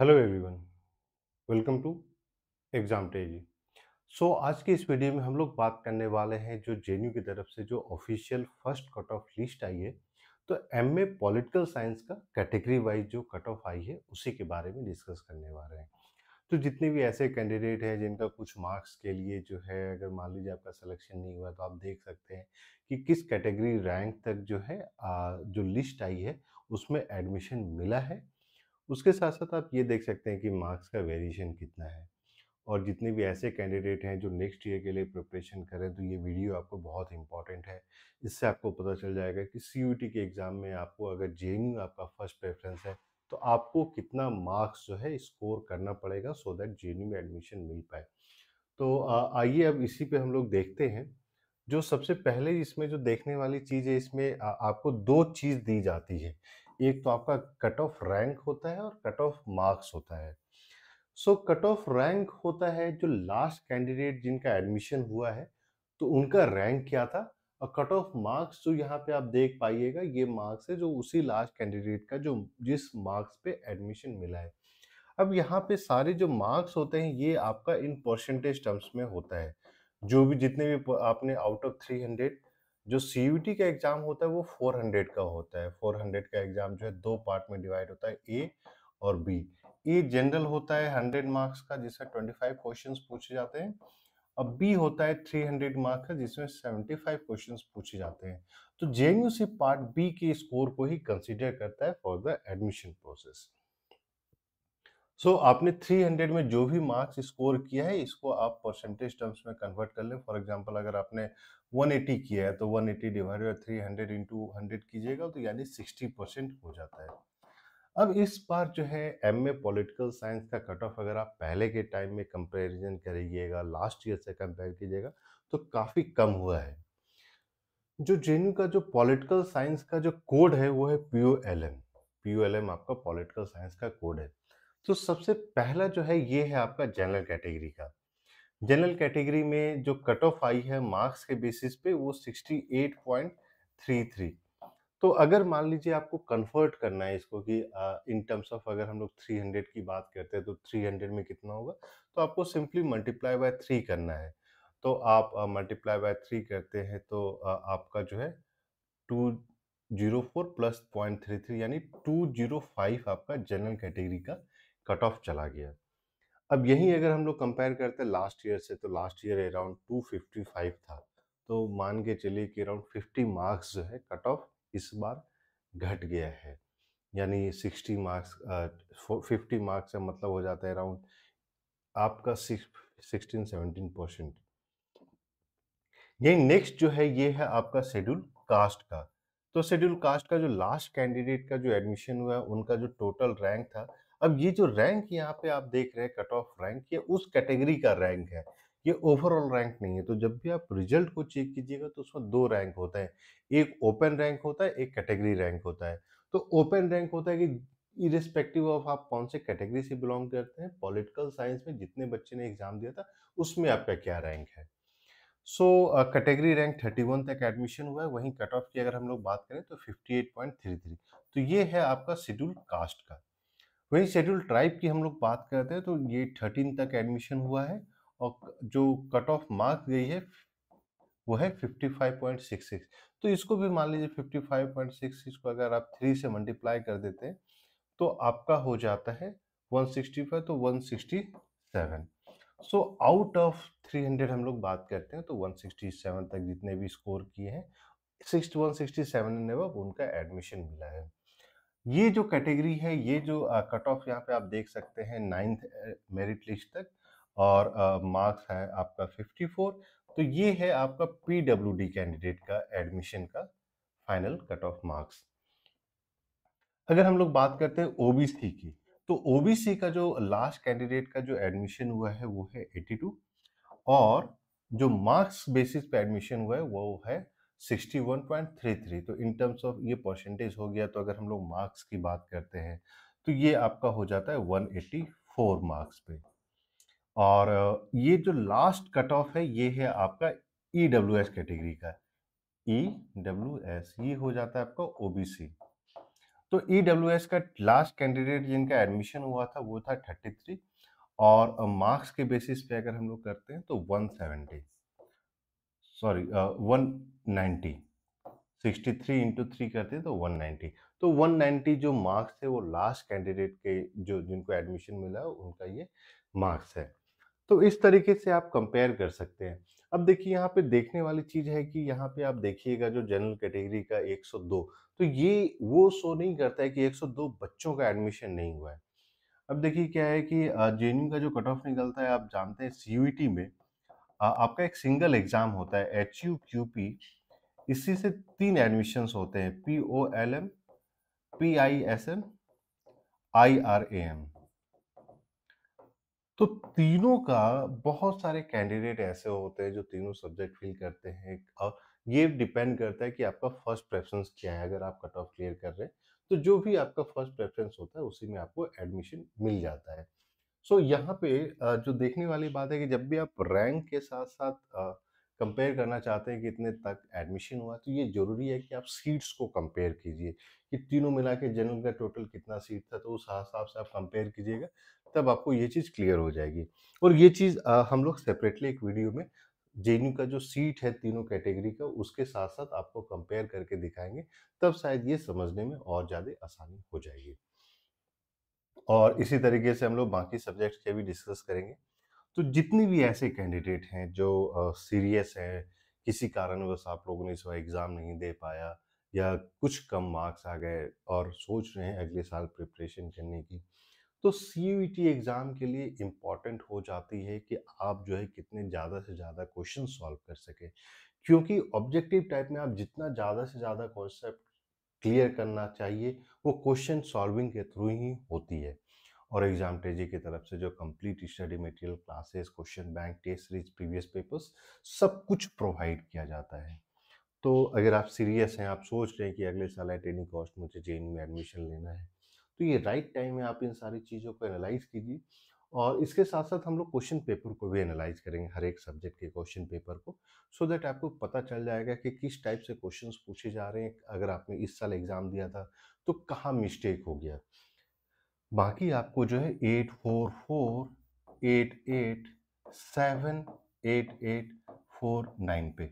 hello everyone welcome to exam टेजी so आज के इस वीडियो में हम लोग बात करने वाले हैं जो जे की तरफ से जो official first cut off list आई है तो एम ए पॉलिटिकल साइंस का कैटेगरी वाइज जो कट ऑफ आई है उसी के बारे में डिस्कस करने वाले हैं तो जितने भी ऐसे कैंडिडेट हैं जिनका कुछ मार्क्स के लिए जो है अगर मान लीजिए आपका सिलेक्शन नहीं हुआ तो आप देख सकते हैं कि किस कैटेगरी रैंक तक जो है जो लिस्ट आई है उसमें एडमिशन मिला है उसके साथ साथ आप ये देख सकते हैं कि मार्क्स का वेरिएशन कितना है और जितने भी ऐसे कैंडिडेट हैं जो नेक्स्ट ईयर के लिए प्रिपरेशन करें तो ये वीडियो आपको बहुत इंपॉर्टेंट है इससे आपको पता चल जाएगा कि सी के एग्ज़ाम में आपको अगर जे आपका फर्स्ट प्रेफरेंस है तो आपको कितना मार्क्स जो है स्कोर करना पड़ेगा सो दैट जे में एडमिशन मिल पाए तो आइए अब इसी पे हम लोग देखते हैं जो सबसे पहले इसमें जो देखने वाली चीज़ है इसमें आ, आपको दो चीज़ दी जाती है एक तो आपका कट ऑफ रैंक होता है और कट ऑफ मार्क्स होता है सो कट ऑफ रैंक होता है जो लास्ट कैंडिडेट जिनका एडमिशन हुआ है तो उनका रैंक क्या था और कट ऑफ मार्क्स जो यहाँ पे आप देख पाइएगा ये मार्क्स है जो उसी लास्ट कैंडिडेट का जो जिस मार्क्स पे एडमिशन मिला है अब यहाँ पे सारे जो मार्क्स होते हैं ये आपका इन परसेंटेज टर्म्स में होता है जो भी जितने भी आपने आउट ऑफ थ्री हंड्रेड जो सी का एग्ज़ाम होता है वो 400 का होता है 400 का एग्ज़ाम जो है दो पार्ट में डिवाइड होता है ए और बी ए जनरल होता है 100 मार्क्स का जिसमें 25 क्वेश्चंस पूछे जाते हैं अब बी होता है 300 मार्क्स का जिसमें 75 क्वेश्चंस पूछे जाते हैं तो जे से पार्ट बी के स्कोर को ही कंसिडर करता है for the admission process so so, आपने 300 में जो भी मार्क्स स्कोर किया है इसको आप परसेंटेज टर्म्स में कन्वर्ट कर लें फॉर एग्जांपल अगर आपने 180 किया है तो 180 eighty divide by three hundred into hundred कीजिएगा तो यानी 60 परसेंट हो जाता है अब इस बार जो है एम ए पोलिटिकल साइंस का कट ऑफ अगर आप पहले के टाइम में कंपेरिजन करिएगा लास्ट ईयर से कंपेयर कीजिएगा तो काफ़ी कम हुआ है जो जे का जो पॉलिटिकल साइंस का जो कोड है वो है P O L M P O L M आपका पॉलिटिकल साइंस का कोड है तो सबसे पहला जो है ये है आपका जनरल कैटेगरी का जनरल कैटेगरी में जो कट ऑफ आई है मार्क्स के बेसिस पे वो 68.33 तो अगर मान लीजिए आपको कन्वर्ट करना है इसको कि इन टर्म्स ऑफ अगर हम लोग 300 की बात करते हैं तो 300 में कितना होगा तो आपको सिंपली मल्टीप्लाई बाय थ्री करना है तो आप मल्टीप्लाई बाय थ्री करते हैं तो आ, आपका जो है two zero four plus point three three यानी टू जीरो फाइव आपका जनरल कैटेगरी का कट ऑफ चला गया अब यही अगर हम लोग कंपेयर करते हैं लास्ट ईयर से तो लास्ट ईयर अराउंड 255 था तो मान के चलिए कि अराउंड 50 मार्क्स जो है कट ऑफ इस बार घट गया है यानी 60 मार्क्स फिफ्टी मार्क्स का मतलब हो जाता है अराउंड आपका सिक्सटीन सेवनटीन परसेंट यही नेक्स्ट जो है ये है आपका शेड्यूल कास्ट का तो शेड्यूल कास्ट का जो लास्ट कैंडिडेट का जो एडमिशन हुआ उनका जो टोटल रैंक था अब ये जो रैंक यहाँ पे आप देख रहे हैं कट ऑफ रैंक ये उस कैटेगरी का रैंक है ये ओवरऑल रैंक नहीं है तो जब भी आप रिजल्ट को चेक कीजिएगा तो उसमें दो रैंक होता है एक ओपन रैंक होता है एक कैटेगरी रैंक होता है तो ओपन रैंक होता है कि इरेस्पेक्टिव ऑफ आप कौन से कैटेगरी से बिलोंग करते हैं पॉलिटिकल साइंस में जितने बच्चे ने एग्जाम दिया था उसमें आपका क्या रैंक है so category rank thirty one तक एडमिशन हुआ है वहीं कट ऑफ की अगर हम लोग बात करें तो fifty eight point three three तो ये है आपका शेड्यूल कास्ट का वही शेड्यूल ट्राइब की हम लोग बात करते हैं तो ये थर्टीन तक एडमिशन हुआ है और जो कट ऑफ मार्क गई है वो है fifty five point six six तो इसको भी मान लीजिए fifty five point six six को अगर आप थ्री से मल्टीप्लाई कर देते हैं तो आपका हो जाता है वन सिक्सटी फाइव तो one sixty seven so out of three hundred हम लोग बात करते हैं तो वन सिक्सटी सेवन तक जितने भी स्कोर किए हैं सिक्स वन सिक्सटी सेवन ने उनका एडमिशन मिला है ये जो कैटेगरी है ये जो कट ऑफ यहाँ पे आप देख सकते हैं नाइन्थ मेरिट लिस्ट तक और मार्क्स uh, है आपका 54 तो ये है आपका पीडब्ल्यूडी कैंडिडेट का एडमिशन का फाइनल कट ऑफ मार्क्स अगर हम लोग बात करते हैं ओबीसी की तो ओबीसी का जो लास्ट कैंडिडेट का जो एडमिशन हुआ है वो है 82 और जो मार्क्स बेसिस पे एडमिशन हुआ है वो है 61.33 तो इन टर्म्स ऑफ ये परसेंटेज हो गया तो अगर हम लोग मार्क्स की बात करते हैं तो ये आपका हो जाता है 184 मार्क्स पे और ये जो लास्ट कट ऑफ है ये है आपका ई डब्ल्यू एस कैटेगरी का ई डब्ल्यू एस ये हो जाता है आपका ओ बी सी तो ई डब्ल्यू एस का लास्ट कैंडिडेट जिनका एडमिशन हुआ था वो था थर्टी थ्री और मार्क्स के बेसिस पे अगर हम लोग करते हैं तो one seventy sorry one ninety sixty three into three करते तो वन नाइन्टी तो वन नाइन्टी जो मार्क्स थे वो लास्ट कैंडिडेट के जो जिनको एडमिशन मिला है उनका ये मार्क्स है तो इस तरीके से आप कंपेयर कर सकते हैं अब देखिए यहाँ पे देखने वाली चीज़ है कि यहाँ पे आप देखिएगा जो जनरल कैटेगरी का 102 तो ये वो शो नहीं करता है कि 102 बच्चों का एडमिशन नहीं हुआ है अब देखिए क्या है कि जे का जो कट ऑफ निकलता है आप जानते हैं सी में आपका एक सिंगल एग्जाम होता है एच यू क्यू पी इसी से तीन एडमिशन्स होते हैं P O L M P I S M I R A M तो तीनों का बहुत सारे कैंडिडेट ऐसे होते हैं जो तीनों सब्जेक्ट फिल करते हैं और ये डिपेंड करता है कि आपका फर्स्ट प्रेफरेंस क्या है अगर आप कट ऑफ क्लियर कर रहे हैं तो जो भी आपका फर्स्ट प्रेफरेंस होता है उसी में आपको एडमिशन मिल जाता है सो यहाँ पे जो देखने वाली बात है कि जब भी आप रैंक के साथ साथ कंपेयर करना चाहते हैं कि इतने तक एडमिशन हुआ तो ये ज़रूरी है कि आप सीट्स को कंपेयर कीजिए कि तीनों मिला के जनरल का टोटल कितना सीट था तो उस हिसाब से आप कंपेयर कीजिएगा तब आपको ये चीज़ क्लियर हो जाएगी और ये चीज़ हम लोग सेपरेटली एक वीडियो में जे का जो सीट है तीनों कैटेगरी का उसके साथ साथ आपको कंपेयर करके दिखाएंगे तब शायद ये समझने में और ज़्यादा आसानी हो जाएगी और इसी तरीके से हम लोग बाकी सब्जेक्ट के भी डिस्कस करेंगे तो जितने भी ऐसे कैंडिडेट हैं जो सीरियस हैं किसी कारणवश आप लोगों ने इस एग्ज़ाम नहीं दे पाया या कुछ कम मार्क्स आ गए और सोच रहे हैं अगले साल प्रिपरेशन करने की तो सी e एग्ज़ाम के लिए इम्पॉर्टेंट हो जाती है कि आप जो है कितने ज़्यादा से ज़्यादा क्वेश्चन सॉल्व कर सकें क्योंकि ऑब्जेक्टिव टाइप में आप जितना ज़्यादा से ज़्यादा कॉन्सेप्ट क्लियर करना चाहिए वो क्वेश्चन सॉल्विंग के थ्रू ही होती है और एग्जाम टेजी की तरफ से जो complete study material classes question bank test series previous papers सब कुछ प्रोवाइड किया जाता है तो अगर आप सीरियस हैं आप सोच रहे हैं कि अगले साल एट एनी कॉस्ट मुझे जे में एडमिशन लेना है तो ये राइट टाइम है आप इन सारी चीज़ों को एनालाइज कीजिए और इसके साथ साथ हम लोग क्वेश्चन पेपर को भी एनालाइज करेंगे हर एक सब्जेक्ट के क्वेश्चन पेपर को सो so दैट आपको पता चल जाएगा कि किस टाइप से क्वेश्चन पूछे जा रहे हैं अगर आपने इस साल एग्ज़ाम दिया था तो कहाँ मिस्टेक हो गया बाकी आपको जो है eight four four eight eight seven eight eight four nine पे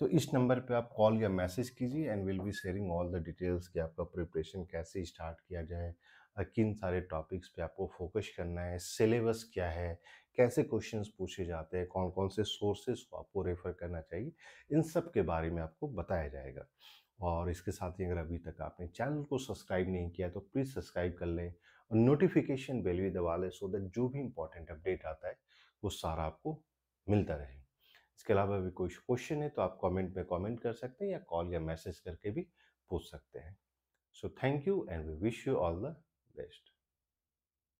तो इस नंबर पे आप कॉल या मैसेज कीजिए and will be sharing all the details कि आपका प्रिपरेशन कैसे स्टार्ट किया जाए किन सारे टॉपिक्स पे आपको फोकस करना है सिलेबस क्या है कैसे क्वेश्चंस पूछे जाते हैं कौन कौन से सोर्सेज को आपको रेफ़र करना चाहिए इन सब के बारे में आपको बताया जाएगा और इसके साथ ही अगर अभी तक आपने चैनल को सब्सक्राइब नहीं किया तो प्लीज़ सब्सक्राइब कर लें और नोटिफिकेशन बेल भी दबा लें सो दैट जो भी इंपॉर्टेंट अपडेट आता है वो सारा आपको मिलता रहे इसके अलावा भी कोई क्वेश्चन है तो आप कमेंट में कमेंट कर सकते हैं या कॉल या मैसेज करके भी पूछ सकते हैं so thank you and we wish you all the best